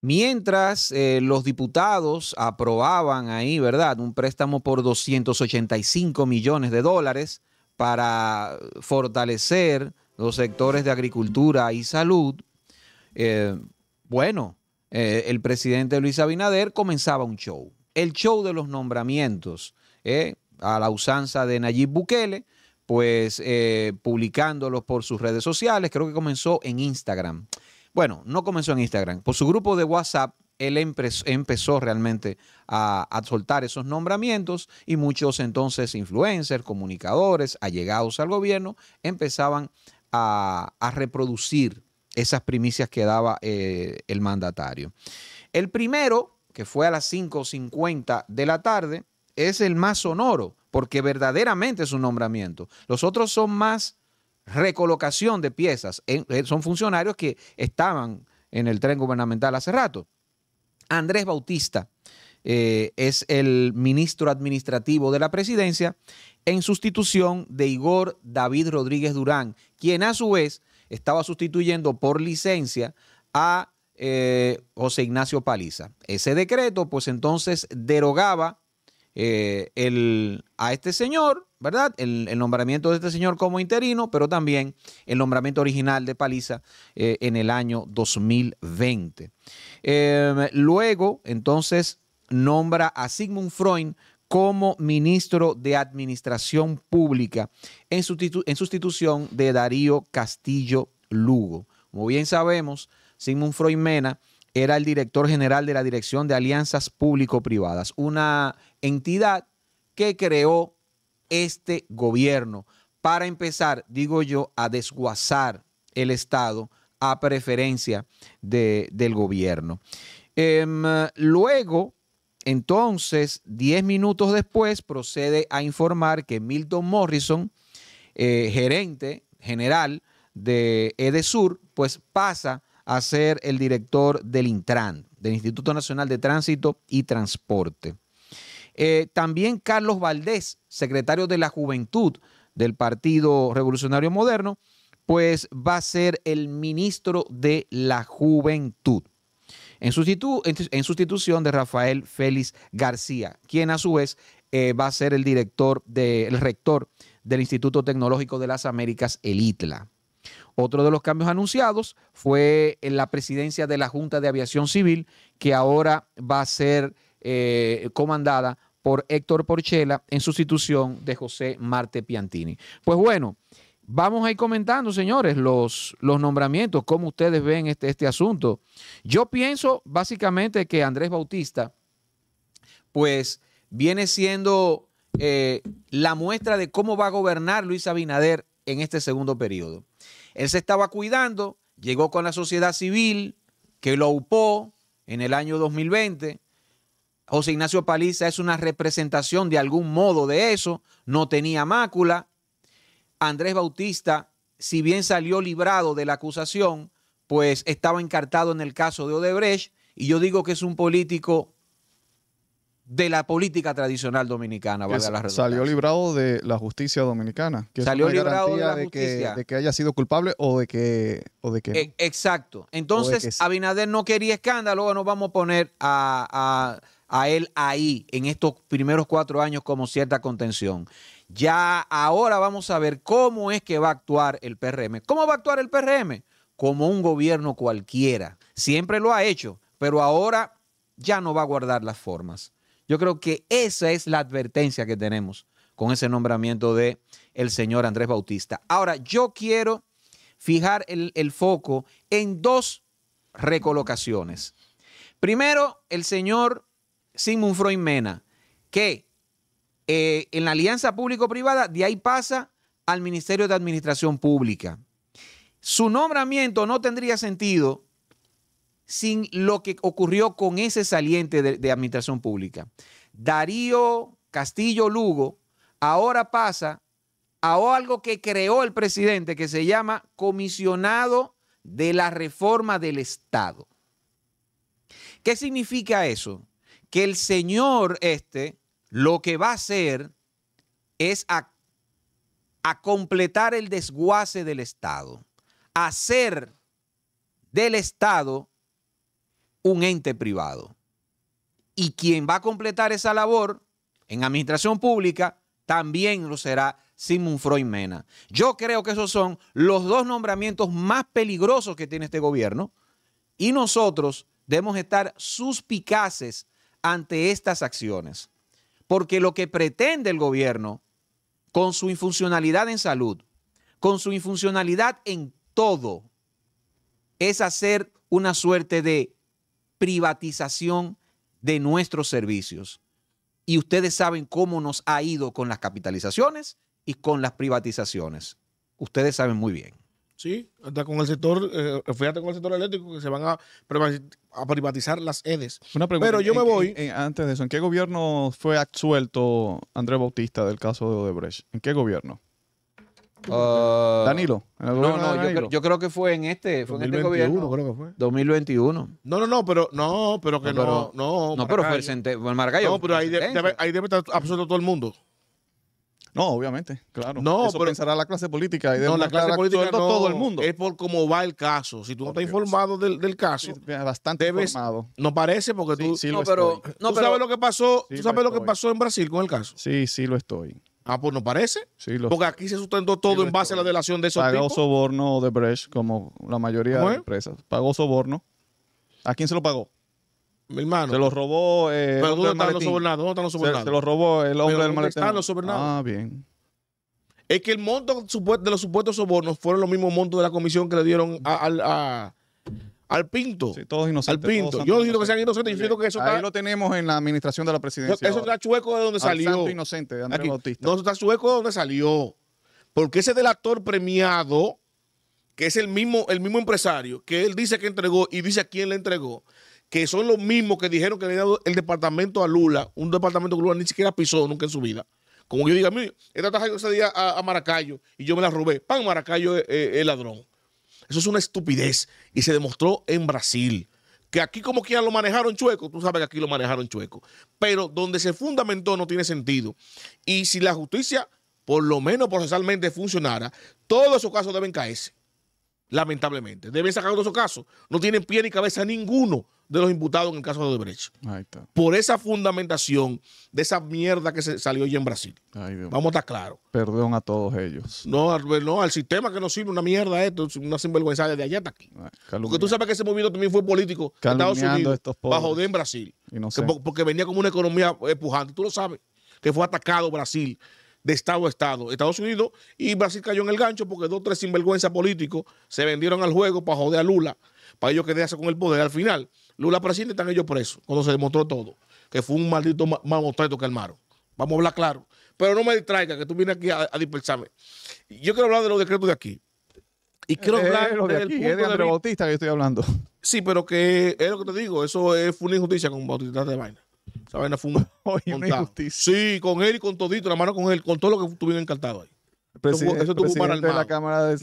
Mientras eh, los diputados aprobaban ahí, ¿verdad?, un préstamo por 285 millones de dólares para fortalecer los sectores de agricultura y salud, eh, bueno, eh, el presidente Luis Abinader comenzaba un show, el show de los nombramientos, a la usanza de Nayib Bukele, pues publicándolos por sus redes sociales, creo que comenzó en Instagram. Bueno, no comenzó en Instagram. Por su grupo de WhatsApp, él empezó realmente a, soltar esos nombramientos y muchos entonces influencers, comunicadores, allegados al gobierno, empezaban a, reproducir esas primicias que daba eh, el mandatario. El primero, que fue a las 5.50 de la tarde, es el más sonoro, porque verdaderamente es un nombramiento. Los otros son más recolocación de piezas. Eh, son funcionarios que estaban en el tren gubernamental hace rato. Andrés Bautista eh, es el ministro administrativo de la presidencia en sustitución de Igor David Rodríguez Durán, quien a su vez estaba sustituyendo por licencia a eh, José Ignacio Paliza. Ese decreto, pues entonces, derogaba eh, el, a este señor, ¿verdad? El, nombramiento de este señor como interino, pero también el nombramiento original de Paliza eh, en el año 2020. Em, luego, entonces, nombra a Sigmund Freud como ministro de Administración Pública en, en sustitución de Darío Castillo Lugo. Como bien sabemos, Sigmund Freud Mena era el director general de la Dirección de Alianzas Público-Privadas, una entidad que creó este gobierno para empezar, digo yo, a desguazar el Estado a preferencia del gobierno. Em, luego, entonces, 10 minutos después, procede a informar que Milton Morrison, eh, gerente general de Edesur, pues pasa a ser el director del Intran, del Instituto Nacional de Tránsito y Transporte. Eh, también Carlos Valdés, secretario de la Juventud del Partido Revolucionario Moderno, pues va a ser el ministro de la Juventud. En, en sustitución de Rafael Félix García, quien a su vez eh, va a ser el director, del rector del Instituto Tecnológico de las Américas, el ITLA. Otro de los cambios anunciados fue en la presidencia de la Junta de Aviación Civil, que ahora va a ser eh, comandada por Héctor Porchela en sustitución de José Marte Piantini. Pues bueno, vamos a ir comentando, señores, los, los nombramientos, cómo ustedes ven este, este asunto. Yo pienso básicamente que Andrés Bautista, pues viene siendo eh, la muestra de cómo va a gobernar Luis Abinader en este segundo periodo. Él se estaba cuidando, llegó con la sociedad civil que lo upó en el año 2020. José Ignacio Paliza es una representación de algún modo de eso, no tenía mácula. Andrés Bautista, si bien salió librado de la acusación, pues estaba encartado en el caso de Odebrecht, y yo digo que es un político de la política tradicional dominicana. la salió librado de la justicia dominicana. salió librado de Que, de que, haya sido culpable o de que, e, Exacto. Entonces, Abinader no quería escándalo, no vamos a poner a, a, él ahí en estos primeros cuatro años como cierta contención. Ya ahora vamos a ver cómo es que va a actuar el PRM. ¿Cómo va a actuar el PRM? Como un gobierno cualquiera. Siempre lo ha hecho, pero ahora ya no va a guardar las formas. Yo creo que esa es la advertencia que tenemos con ese nombramiento de el señor Andrés Bautista. Ahora, yo quiero fijar el, foco en dos recolocaciones. Primero, el señor Simón Freud Mena, que eh, en la alianza público-privada de ahí pasa al Ministerio de Administración Pública. Su nombramiento no tendría sentido sin lo que ocurrió con ese saliente de, administración pública. Darío Castillo Lugo ahora pasa a algo que creó el presidente que se llama comisionado de la reforma del Estado. ¿Qué significa eso? Que el señor este lo que va a hacer es a completar el desguace del Estado, hacer del Estado un ente privado. Y quien va a completar esa labor en administración pública también lo será Simon Freud Mena. Yo creo que esos son los dos nombramientos más peligrosos que tiene este gobierno y nosotros debemos estar suspicaces ante estas acciones, porque lo que pretende el gobierno con su infuncionalidad en salud, con su infuncionalidad en todo, es hacer una suerte de privatización de nuestros servicios. Y ustedes saben cómo nos ha ido con las capitalizaciones y con las privatizaciones. Ustedes saben muy bien. Sí, hasta con el sector, eh, fíjate con el sector eléctrico que se van a, privatizar las EDES. Pero yo me voy. antes de eso, ¿en qué gobierno fue absuelto Andrés Bautista del caso de Odebrecht? ¿En qué gobierno? Ah, Danilo. Yo, creo, que fue en este, fue 2021, en este gobierno. creo que fue. 2021. No, no, no, pero no, pero que no. No, no, pero fue el, fue el No, pero ahí, debe, estar absuelto todo el mundo. No, obviamente, claro. No, Eso pero pensará la clase política. Y no, la clase política todo el mundo. Es por cómo va el caso. Si tú no estás informado del, del caso, bastante informado. No parece porque tú. Sí, no, pero, sabes lo que pasó. ¿Tú sabes lo que pasó en Brasil con el caso? Sí, sí lo estoy. Ah, pues no parece. Porque aquí se sustentó todo en base a la delación de esos Pagó soborno de Brecht, como la mayoría de empresas. Pagó soborno. ¿A quién se lo pagó? Mi hermano. Se lo robó. Eh, Pero ¿dónde están los sobornados? Se, lo robó el hombre del maletín. Ah, bien. Es que el monto de los supuestos sobornos fueron los mismos montos de la comisión que le dieron a al pinto. Sí, todos inocentes. Al pinto. yo digo que sean inocentes. Yo que eso Ahí lo tenemos en la administración de la presidencia. Eso está chueco de donde salió. Santo inocente Andrés No, eso está chueco de donde salió. Porque ese actor premiado, que es el mismo, el mismo empresario, que él dice que entregó y dice a quién le entregó, que son los mismos que dijeron que le había dado el departamento a Lula, un departamento que Lula ni siquiera pisó nunca en su vida. Como yo diga, mire, esta taja yo ese día a, Maracayo y yo me la robé. Pan, Maracayo es ladrón. Eso es una estupidez. Y se demostró en Brasil. Que aquí como quiera lo manejaron chueco, tú sabes que aquí lo manejaron chueco. Pero donde se fundamentó no tiene sentido. Y si la justicia, por lo menos procesalmente, funcionara, todos esos casos deben caerse lamentablemente. Deben sacar todos esos casos. No tienen pie ni cabeza ninguno de los imputados en el caso de Odebrecht. Por esa fundamentación de esa mierda que se salió hoy en Brasil. Vamos a estar claros. Perdón a todos ellos. No, al, no, al sistema que nos sirve una mierda esto, una sinvergüenza de allá hasta aquí. porque tú sabes que ese movimiento también fue político en Estados Unidos, bajo de en Brasil. porque venía como una economía empujante eh, Tú lo sabes, que fue atacado Brasil de Estado a Estado. Estados Unidos y Brasil cayó en el gancho porque dos o tres sinvergüenza políticos se vendieron al juego para joder a Lula, para ellos quedarse con el poder. Al final, Lula presidente, están ellos presos, cuando se demostró todo, que fue un maldito mamotreto que armaron. Vamos a hablar claro. Pero no me distraiga, que tú vienes aquí a, dispersarme. Yo quiero hablar de los decretos de aquí. Y quiero eh, hablar eh, de los eh, de André Bautista que estoy hablando. Sí, pero que es lo que te digo, eso es, una injusticia con Bautista de vaina. Esa fue un. Oye, Sí, con él y con todito, la mano con él, con todo lo que tuvieron encantado ahí. Presidente, eso tuvo para de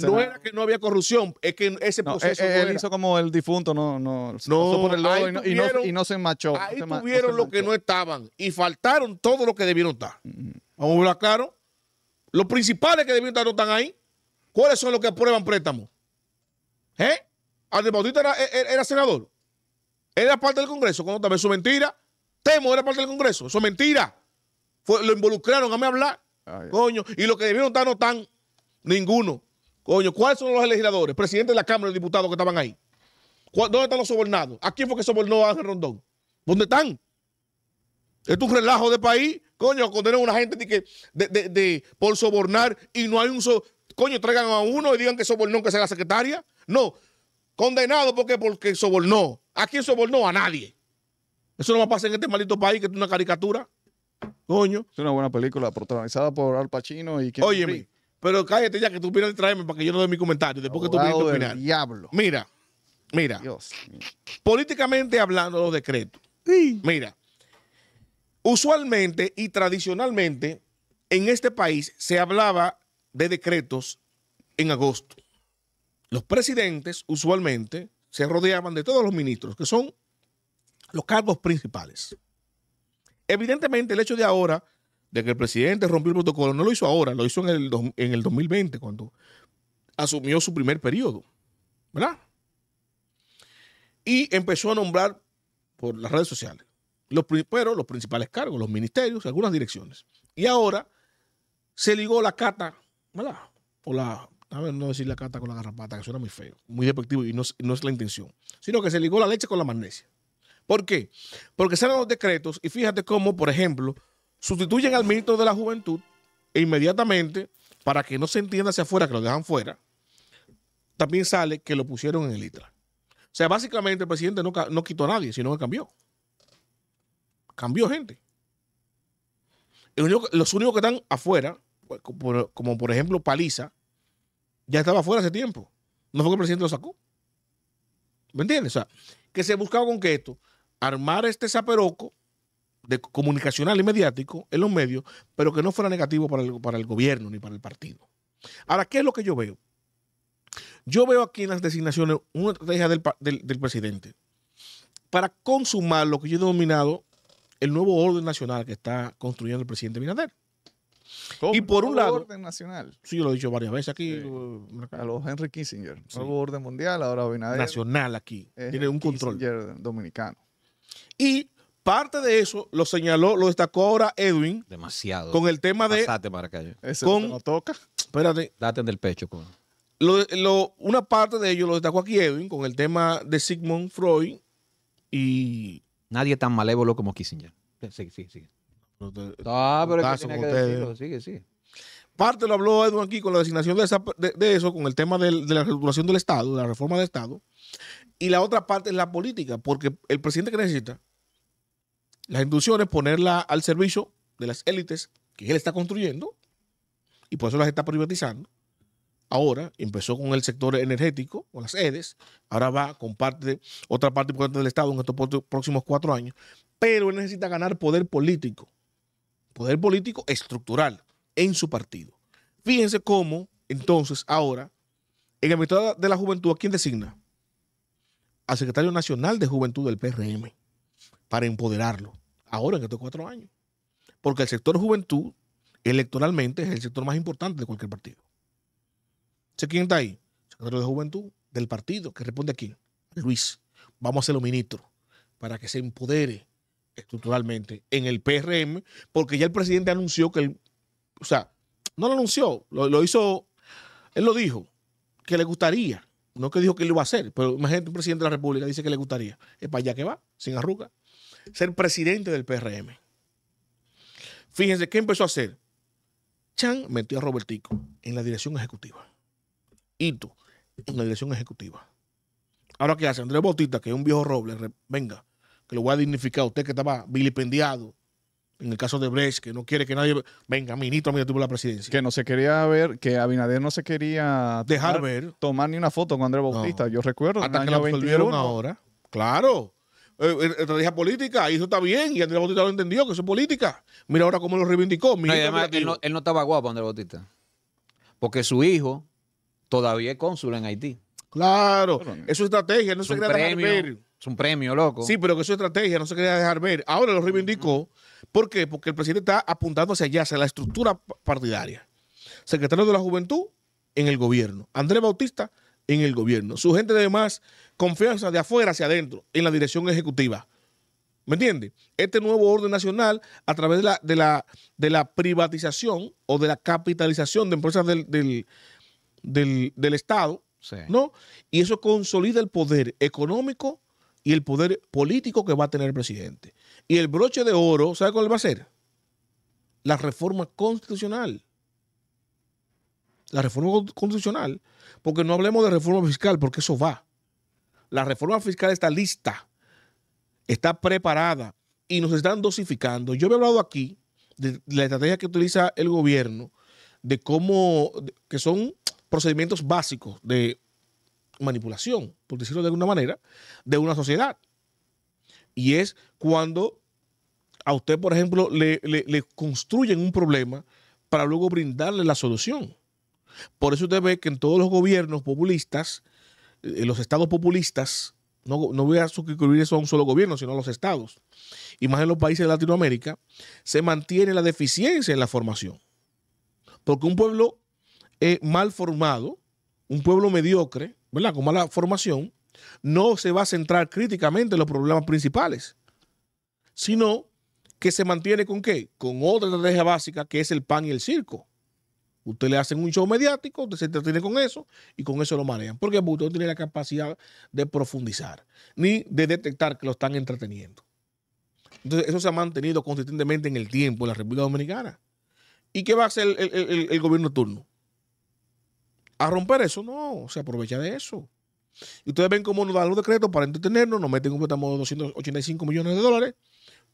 No era que no había corrupción, es que ese proceso. Eh, él, hizo como el difunto, no, no, no, por el lado y, no y, no, se enmachó. Ahí tuvieron lo que no estaban y faltaron todo lo que debieron estar. Mm. Vamos a hablar claro. Los principales que debieron estar no están ahí. ¿Cuáles son los que aprueban préstamos? ¿Eh? Andrés Bautista era, era, era senador. Era parte del Congreso, cuando también su mentira. Temo era parte del Congreso. Eso es mentira. lo involucraron, a hablar. Ah, coño. Y lo que debieron estar no están. Ninguno. Coño, ¿cuáles son los legisladores? Presidente de la Cámara de Diputados que estaban ahí. ¿Dónde están los sobornados? ¿A quién fue que sobornó a Ángel Rondón? ¿Dónde están? Es un relajo de país. Coño, condenan a una gente de, por sobornar y no hay un... coño, traigan a uno y digan que sobornó que sea la secretaria. No, condenado porque, porque sobornó. ¿A quién sobornó? A nadie. Eso no va a pasar en este maldito país que es una caricatura. Coño. Es una buena película protagonizada por Al Pacino y... Oye, pero cállate ya que tú vienes a traerme para que yo no dé mi comentario. Después que tú vienes a opinar. diablo. Mira, mira. Políticamente hablando los decretos. Mira. Usualmente y tradicionalmente en este país se hablaba de decretos en agosto. Los presidentes usualmente se rodeaban de todos los ministros, que son los cargos principales. Evidentemente, el hecho de ahora, de que el presidente rompió el protocolo, no lo hizo ahora, lo hizo en el, en el 2020, cuando asumió su primer periodo, ¿verdad? Y empezó a nombrar por las redes sociales, los, pero los principales cargos, los ministerios, algunas direcciones. Y ahora se ligó la cata, ¿verdad? O la, no decir la cata con la garrapata, que suena muy feo, muy despectivo y no es la intención, sino que se ligó la leche con la magnesia. ¿Por qué? Porque salen los decretos y fíjate cómo, por ejemplo, sustituyen al ministro de la Juventud e inmediatamente, para que no se entienda hacia afuera que lo dejan fuera, también sale que lo pusieron en el ITRA. O sea, básicamente el presidente no, quitó a nadie, sino que cambió. Cambió gente. los únicos que están afuera, pues, como, por ejemplo Paliza, ya estaba afuera hace tiempo. No fue que el presidente lo sacó. ¿Me entiendes? O sea, que se buscaba con que esto, armar este zaperoco de comunicacional y mediático en los medios, pero que no fuera negativo para el, para el gobierno ni para el partido. Ahora, ¿qué es lo que yo veo? Yo veo aquí en las designaciones una estrategia del, del, presidente para consumar lo que yo he denominado el nuevo orden nacional que está construyendo el presidente Binader. Y por un lado. orden nacional. Sí, yo lo he dicho varias veces aquí. A los Henry Kissinger. Nuevo orden mundial, ahora Binader. Nacional aquí. Tiene un control. dominicano. Y parte de eso lo señaló, lo destacó ahora Edwin. Demasiado. Con el tema de. date para acá. Con, no toca. Espérate. Date en el pecho. una parte de ello lo destacó aquí Edwin con el tema de Sigmund Freud y. Nadie tan malévolo como Kissinger. Sigue, sí, sí. ah, pero es que que Sigue, sigue. Parte lo habló Edwin aquí con la designación de, eso, con el tema de, de la regulación del Estado, de la reforma del Estado. Y la otra parte es la política, porque el presidente que necesita las inducciones ponerla al servicio de las élites que él está construyendo y por eso las está privatizando. Ahora empezó con el sector energético, con las EDES, ahora va con parte, otra parte importante del Estado en estos próximos cuatro años, pero él necesita ganar poder político, poder político estructural en su partido. Fíjense cómo entonces ahora, en el Ministerio de la Juventud, ¿a quién designa? al secretario nacional de Juventud del PRM para empoderarlo, ahora en estos cuatro años. Porque el sector juventud, electoralmente, es el sector más importante de cualquier partido. ¿Sé quién está ahí? secretario de Juventud del partido, que responde aquí, Luis. Vamos a hacerlo ministro para que se empodere estructuralmente en el PRM, porque ya el presidente anunció que él, o sea, no lo anunció, lo hizo, él lo dijo, que le gustaría no que dijo que lo iba a hacer, pero imagínate un presidente de la República dice que le gustaría. Es para allá que va, sin arruga. Ser presidente del PRM. Fíjense, ¿qué empezó a hacer? Chan metió a Robertico en la dirección ejecutiva. tú en la dirección ejecutiva. Ahora, ¿qué hace? Andrés Bautista, que es un viejo roble, venga, que lo voy a dignificar. Usted que estaba vilipendiado, en el caso de Brecht, que no quiere que nadie venga, ministro, mira, tuvo la presidencia. Que no se quería ver, que Abinader no se quería dejar tomar, ver. Tomar ni una foto con Andrés Bautista, yo recuerdo. Hasta que la ahora. Claro. Eh, eh, estrategia política, y eso está bien, y Andrés Bautista lo entendió, que eso es política. Mira ahora cómo lo reivindicó. además, él no, estaba guapo, Andrés Bautista. Porque su hijo todavía es cónsul en Haití. Claro, Es es estrategia, no es se quería dejar ver. Es un premio, loco. Sí, pero que su estrategia no se quería dejar ver. Ahora lo reivindicó. ¿Por qué? Porque el presidente está apuntando hacia allá, hacia la estructura partidaria. Secretario de la Juventud en el gobierno. Andrés Bautista en el gobierno. Su gente de más confianza de afuera hacia adentro, en la dirección ejecutiva. ¿Me entiende Este nuevo orden nacional, a través de la, de la, privatización o de la capitalización de empresas del, Estado, ¿no? Y eso consolida el poder económico, y el poder político que va a tener el presidente. Y el broche de oro, ¿sabe cuál va a ser? La reforma constitucional. La reforma constitucional. Porque no hablemos de reforma fiscal, porque eso va. La reforma fiscal está lista, está preparada y nos están dosificando. Yo he hablado aquí de la estrategia que utiliza el gobierno, de cómo, que son procedimientos básicos de manipulación, por decirlo de alguna manera, de una sociedad. Y es cuando a usted, por ejemplo, le, construyen un problema para luego brindarle la solución. Por eso usted ve que en todos los gobiernos populistas, en eh, los estados populistas, no, no, voy a suscribir eso a un solo gobierno, sino a los estados, y más en los países de Latinoamérica, se mantiene la deficiencia en la formación. Porque un pueblo eh, mal formado, un pueblo mediocre, ¿verdad? Con mala formación, no se va a centrar críticamente en los problemas principales, sino que se mantiene con qué? Con otra estrategia básica que es el pan y el circo. Usted le hacen un show mediático, usted se entretiene con eso y con eso lo manejan. Porque usted no tiene la capacidad de profundizar ni de detectar que lo están entreteniendo. Entonces, eso se ha mantenido consistentemente en el tiempo en la República Dominicana. ¿Y qué va a hacer el gobierno turno? a romper eso, no, se aprovecha de eso. Y ustedes ven cómo nos dan los decretos para entretenernos, nos meten un préstamo de 285 millones de dólares,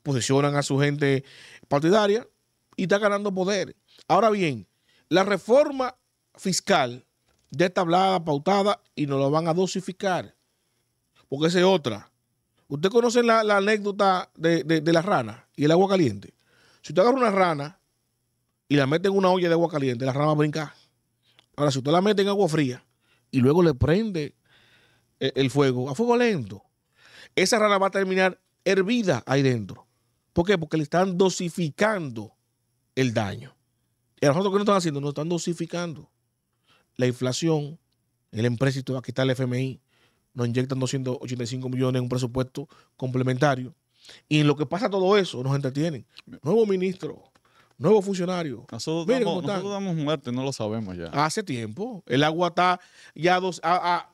posicionan a su gente partidaria y está ganando poder. Ahora bien, la reforma fiscal ya está hablada, pautada y nos la van a dosificar, porque esa es otra. Usted conoce la, anécdota de, de, la rana y el agua caliente. Si usted agarra una rana y la mete en una olla de agua caliente, la rana va a brincar. Ahora, si usted la mete en agua fría y luego le prende eh, el fuego a fuego lento, esa rana va a terminar hervida ahí dentro. ¿Por qué? Porque le están dosificando el daño. Y a nosotros, ¿qué nos están haciendo? no están dosificando. La inflación, el empréstito, aquí está el FMI, nos inyectan 285 millones en un presupuesto complementario. Y en lo que pasa todo eso, nos entretienen. Nuevo ministro, nuevo funcionario. Nosotros, damos, muerte, no lo sabemos ya. Hace tiempo. El agua está ya a,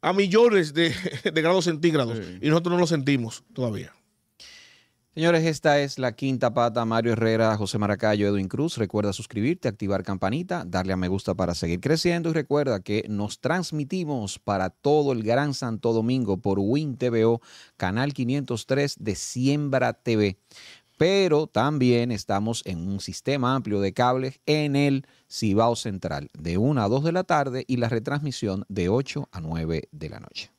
a, millones de, grados centígrados y nosotros no lo sentimos todavía. Señores, esta es la quinta pata. Mario Herrera, José Maracayo, Edwin Cruz. Recuerda suscribirte, activar campanita, darle a me gusta para seguir creciendo y recuerda que nos transmitimos para todo el Gran Santo Domingo por WIN TVO, canal 503 de Siembra TV pero también estamos en un sistema amplio de cables en el Cibao Central de 1 a 2 de la tarde y la retransmisión de 8 a 9 de la noche.